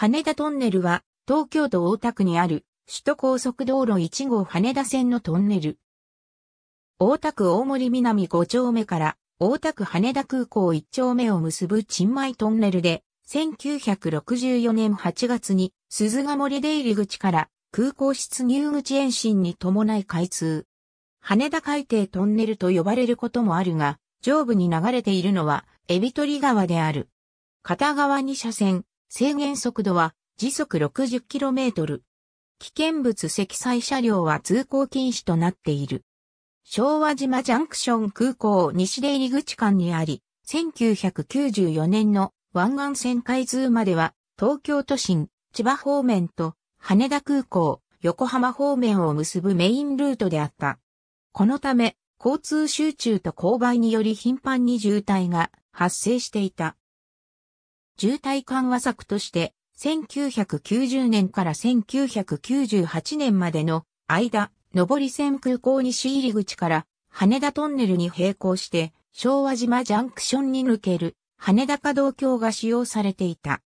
羽田トンネルは、東京都大田区にある、首都高速道路1号羽田線のトンネル。大田区大森南5丁目から、大田区羽田空港1丁目を結ぶ賃米トンネルで、1964年8月に、鈴ヶ森出入り口から、空港出入口延伸に伴い開通。羽田海底トンネルと呼ばれることもあるが、上部に流れているのは、海老取川である。片側2車線、制限速度は時速 60km。危険物積載車両は通行禁止となっている。昭和島ジャンクション空港西出入り口間にあり、1994年の湾岸線開通までは、東京都心、千葉方面と羽田空港、横浜方面を結ぶメインルートであった。このため、交通集中と勾配により頻繁に渋滞が発生していた。渋滞緩和策として、1990年から1998年までの間、上り線空港西入り口から羽田トンネルに並行して、昭和島ジャンクションに抜ける羽田可動橋が使用されていた。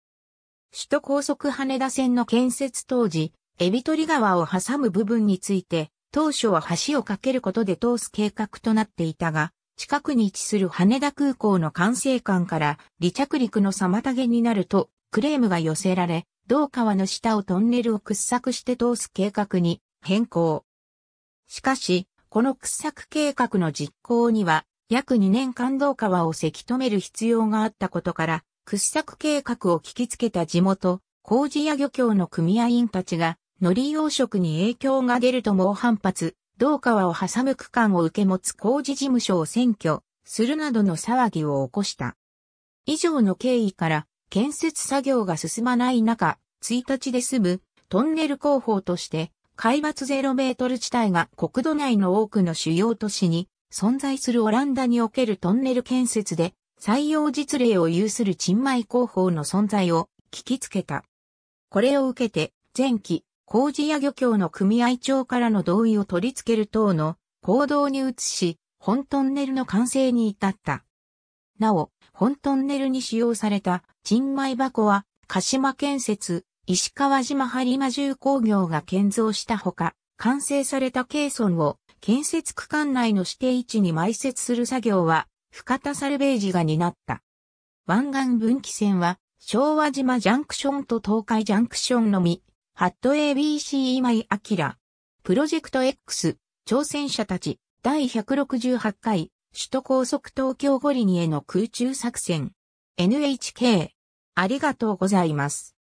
首都高速羽田線の建設当時、エビトリ川を挟む部分について、当初は橋を架けることで通す計画となっていたが、近くに位置する羽田空港の管制官から離着陸の妨げになるとクレームが寄せられ、同川の下をトンネルを掘削して通す計画に変更。しかし、この掘削計画の実行には約2年間同川をせき止める必要があったことから、掘削計画を聞きつけた地元、工事や漁協の組合員たちが、海苔養殖に影響が出ると猛反発、同川を挟む区間を受け持つ工事事務所を占拠するなどの騒ぎを起こした。以上の経緯から建設作業が進まない中、1日で済むトンネル工法として海抜ゼロメートル地帯が国土内の多くの主要都市に存在するオランダにおけるトンネル建設で採用実例を有する沈米工法の存在を聞きつけた。これを受けて前期工事や漁協の組合長からの同意を取り付ける等の行動に移し、本トンネルの完成に至った。なお、本トンネルに使用された陳米箱は、鹿島建設、石川島播磨重工業が建造したほか、完成されたケ村を建設区間内の指定位置に埋設する作業は、深田サルベージが担った。湾岸分岐線は、昭和島ジャンクションと東海ジャンクションのみ、ハット ABC 今井明。プロジェクト X、挑戦者たち、第168回、首都高速東京五輪への空中作戦。NHK。ありがとうございます。